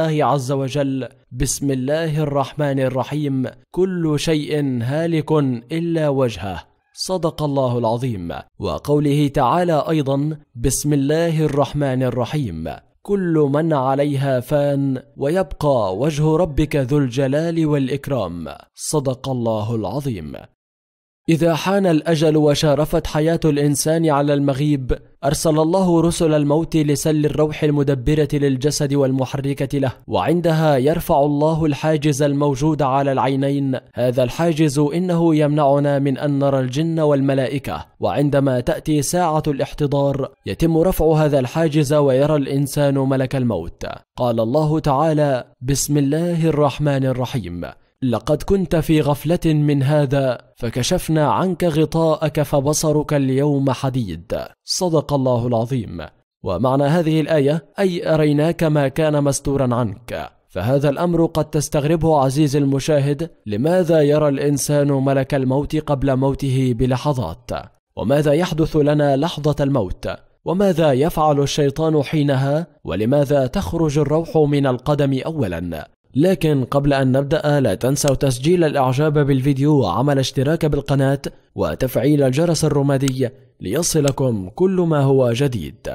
الله عز وجل بسم الله الرحمن الرحيم كل شيء هالك الا وجهه صدق الله العظيم وقوله تعالى ايضا بسم الله الرحمن الرحيم كل من عليها فان ويبقى وجه ربك ذو الجلال والاكرام صدق الله العظيم إذا حان الأجل وشارفت حياة الإنسان على المغيب أرسل الله رسل الموت لسل الروح المدبرة للجسد والمحركة له وعندها يرفع الله الحاجز الموجود على العينين هذا الحاجز إنه يمنعنا من أن نرى الجن والملائكة وعندما تأتي ساعة الاحتضار يتم رفع هذا الحاجز ويرى الإنسان ملك الموت قال الله تعالى بسم الله الرحمن الرحيم لقد كنت في غفلة من هذا فكشفنا عنك غطاءك فبصرك اليوم حديد صدق الله العظيم ومعنى هذه الآية أي أريناك ما كان مستورا عنك فهذا الأمر قد تستغربه عزيز المشاهد لماذا يرى الإنسان ملك الموت قبل موته بلحظات وماذا يحدث لنا لحظة الموت وماذا يفعل الشيطان حينها ولماذا تخرج الروح من القدم اولا لكن قبل أن نبدأ لا تنسوا تسجيل الإعجاب بالفيديو وعمل اشتراك بالقناة وتفعيل الجرس الرمادي ليصلكم كل ما هو جديد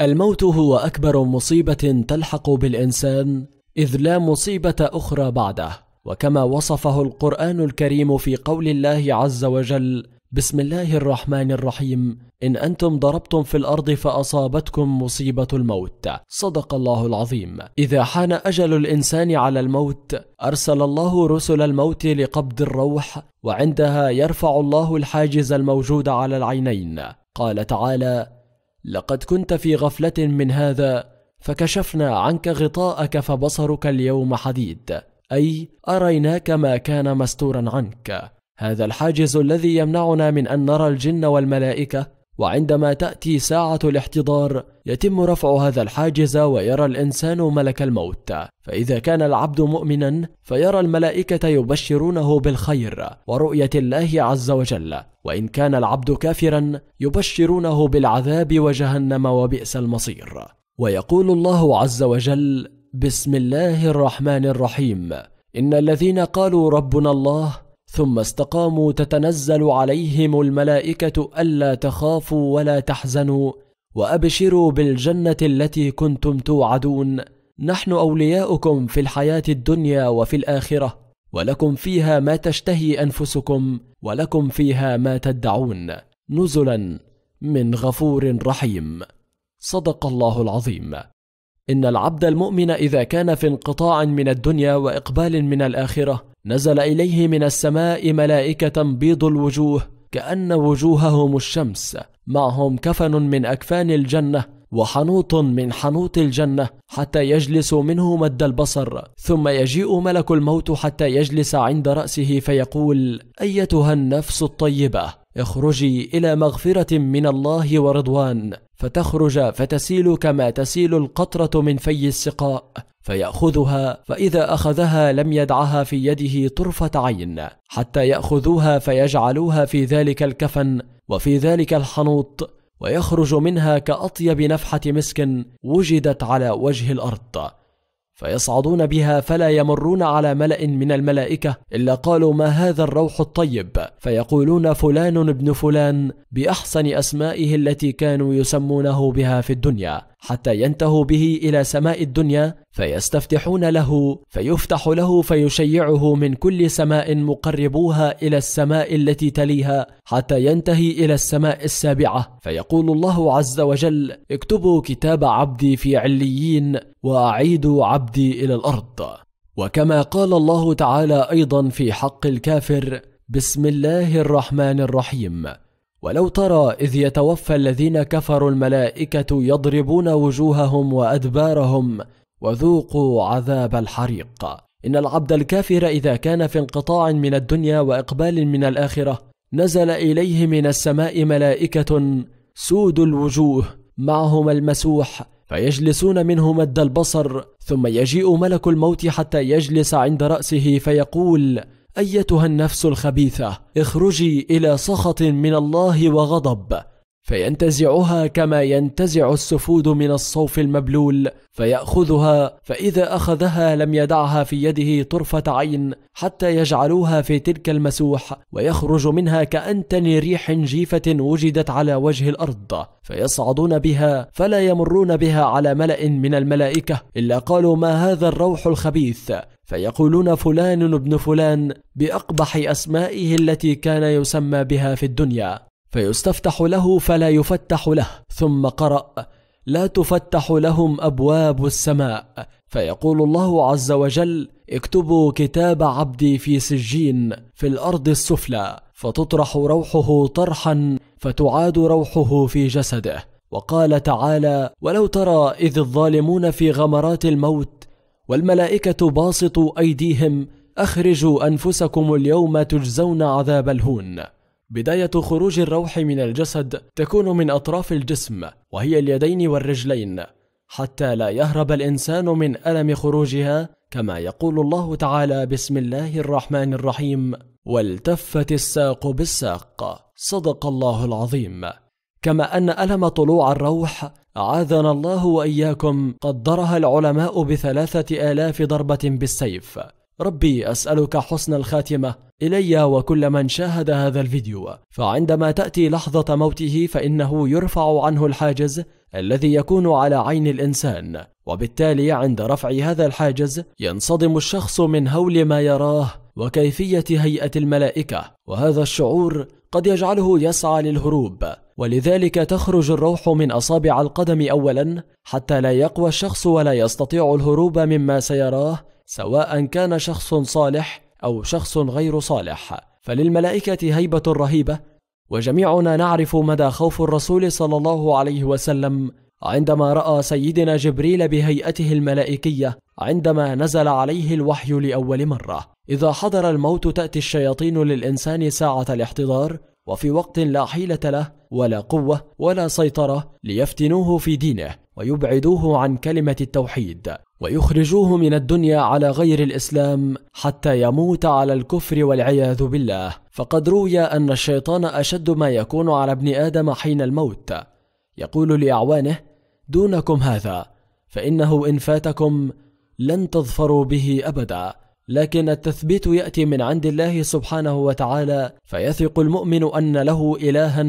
الموت هو أكبر مصيبة تلحق بالإنسان إذ لا مصيبة أخرى بعده وكما وصفه القرآن الكريم في قول الله عز وجل بسم الله الرحمن الرحيم إن أنتم ضربتم في الأرض فأصابتكم مصيبة الموت صدق الله العظيم إذا حان أجل الإنسان على الموت أرسل الله رسل الموت لقبض الروح وعندها يرفع الله الحاجز الموجود على العينين قال تعالى لقد كنت في غفلة من هذا فكشفنا عنك غطاءك فبصرك اليوم حديد أي أريناك ما كان مستورا عنك هذا الحاجز الذي يمنعنا من أن نرى الجن والملائكة وعندما تأتي ساعة الاحتضار يتم رفع هذا الحاجز ويرى الإنسان ملك الموت فإذا كان العبد مؤمنا فيرى الملائكة يبشرونه بالخير ورؤية الله عز وجل وإن كان العبد كافرا يبشرونه بالعذاب وجهنم وبئس المصير ويقول الله عز وجل بسم الله الرحمن الرحيم إن الذين قالوا ربنا الله ثم استقاموا تتنزل عليهم الملائكة ألا تخافوا ولا تحزنوا وأبشروا بالجنة التي كنتم توعدون نحن أولياؤكم في الحياة الدنيا وفي الآخرة ولكم فيها ما تشتهي أنفسكم ولكم فيها ما تدعون نزلا من غفور رحيم صدق الله العظيم إن العبد المؤمن إذا كان في انقطاع من الدنيا وإقبال من الآخرة نزل إليه من السماء ملائكة بيض الوجوه كأن وجوههم الشمس معهم كفن من أكفان الجنة وحنوط من حنوط الجنة حتى يجلس منه مد البصر ثم يجيء ملك الموت حتى يجلس عند رأسه فيقول أيتها النفس الطيبة اخرجي الى مغفره من الله ورضوان فتخرج فتسيل كما تسيل القطره من في السقاء فياخذها فاذا اخذها لم يدعها في يده طرفه عين حتى ياخذوها فيجعلوها في ذلك الكفن وفي ذلك الحنوط ويخرج منها كاطيب نفحه مسك وجدت على وجه الارض فيصعدون بها فلا يمرون على ملأ من الملائكة إلا قالوا ما هذا الروح الطيب فيقولون فلان ابن فلان بأحسن أسمائه التي كانوا يسمونه بها في الدنيا حتى ينتهوا به إلى سماء الدنيا فيستفتحون له فيفتح له فيشيعه من كل سماء مقربوها الى السماء التي تليها حتى ينتهي الى السماء السابعه فيقول الله عز وجل اكتبوا كتاب عبدي في عليين واعيدوا عبدي الى الارض وكما قال الله تعالى ايضا في حق الكافر بسم الله الرحمن الرحيم ولو ترى اذ يتوفى الذين كفروا الملائكه يضربون وجوههم وادبارهم وذوقوا عذاب الحريق إن العبد الكافر إذا كان في انقطاع من الدنيا وإقبال من الآخرة نزل إليه من السماء ملائكة سود الوجوه معهم المسوح فيجلسون منه مد البصر ثم يجيء ملك الموت حتى يجلس عند رأسه فيقول أيتها النفس الخبيثة اخرجي إلى سخط من الله وغضب فينتزعها كما ينتزع السفود من الصوف المبلول فيأخذها فإذا أخذها لم يدعها في يده طرفة عين حتى يجعلوها في تلك المسوح ويخرج منها كأنتن ريح جيفة وجدت على وجه الأرض فيصعدون بها فلا يمرون بها على ملأ من الملائكة إلا قالوا ما هذا الروح الخبيث فيقولون فلان ابن فلان بأقبح أسمائه التي كان يسمى بها في الدنيا فيستفتح له فلا يفتح له ثم قرأ لا تفتح لهم أبواب السماء فيقول الله عز وجل اكتبوا كتاب عبدي في سجين في الأرض السفلى فتطرح روحه طرحا فتعاد روحه في جسده وقال تعالى ولو ترى إذ الظالمون في غمرات الموت والملائكة باسطوا أيديهم أخرجوا أنفسكم اليوم تجزون عذاب الهون بداية خروج الروح من الجسد تكون من أطراف الجسم وهي اليدين والرجلين حتى لا يهرب الإنسان من ألم خروجها كما يقول الله تعالى بسم الله الرحمن الرحيم والتفت الساق بالساق صدق الله العظيم كما أن ألم طلوع الروح أعاذنا الله وإياكم قدرها العلماء بثلاثة آلاف ضربة بالسيف ربي أسألك حسن الخاتمة إلي وكل من شاهد هذا الفيديو فعندما تأتي لحظة موته فإنه يرفع عنه الحاجز الذي يكون على عين الإنسان وبالتالي عند رفع هذا الحاجز ينصدم الشخص من هول ما يراه وكيفية هيئة الملائكة وهذا الشعور قد يجعله يسعى للهروب ولذلك تخرج الروح من أصابع القدم أولا حتى لا يقوى الشخص ولا يستطيع الهروب مما سيراه سواء كان شخص صالح او شخص غير صالح فللملائكه هيبه رهيبه وجميعنا نعرف مدى خوف الرسول صلى الله عليه وسلم عندما راى سيدنا جبريل بهيئته الملائكيه عندما نزل عليه الوحي لاول مره اذا حضر الموت تاتي الشياطين للانسان ساعه الاحتضار وفي وقت لا حيلة له ولا قوة ولا سيطرة ليفتنوه في دينه ويبعدوه عن كلمة التوحيد ويخرجوه من الدنيا على غير الإسلام حتى يموت على الكفر والعياذ بالله فقد روي أن الشيطان أشد ما يكون على ابن آدم حين الموت يقول لأعوانه دونكم هذا فإنه إن فاتكم لن تظفروا به أبداً لكن التثبيت ياتي من عند الله سبحانه وتعالى فيثق المؤمن ان له الها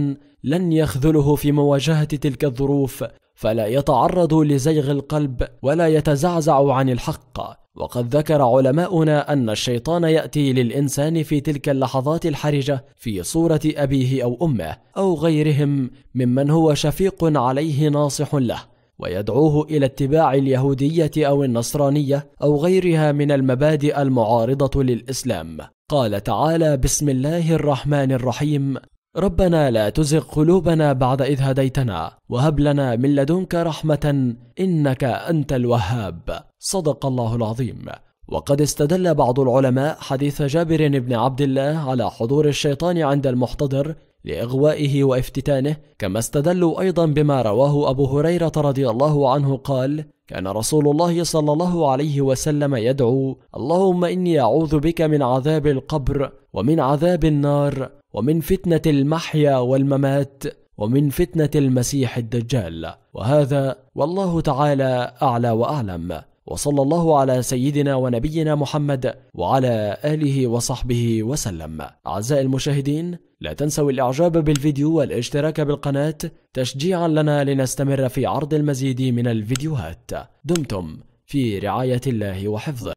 لن يخذله في مواجهه تلك الظروف فلا يتعرض لزيغ القلب ولا يتزعزع عن الحق وقد ذكر علماؤنا ان الشيطان ياتي للانسان في تلك اللحظات الحرجه في صوره ابيه او امه او غيرهم ممن هو شفيق عليه ناصح له ويدعوه الى اتباع اليهوديه او النصرانيه او غيرها من المبادئ المعارضه للاسلام قال تعالى بسم الله الرحمن الرحيم ربنا لا تزغ قلوبنا بعد اذ هديتنا وهب لنا من لدنك رحمه انك انت الوهاب صدق الله العظيم وقد استدل بعض العلماء حديث جابر بن عبد الله على حضور الشيطان عند المحتضر لإغوائه وافتتانه كما استدلوا أيضا بما رواه أبو هريرة رضي الله عنه قال كان رسول الله صلى الله عليه وسلم يدعو اللهم إني أعوذ بك من عذاب القبر ومن عذاب النار ومن فتنة المحيا والممات ومن فتنة المسيح الدجال وهذا والله تعالى أعلى وأعلم وصلى الله على سيدنا ونبينا محمد وعلى آله وصحبه وسلم أعزائي المشاهدين لا تنسوا الإعجاب بالفيديو والاشتراك بالقناة تشجيعا لنا لنستمر في عرض المزيد من الفيديوهات دمتم في رعاية الله وحفظه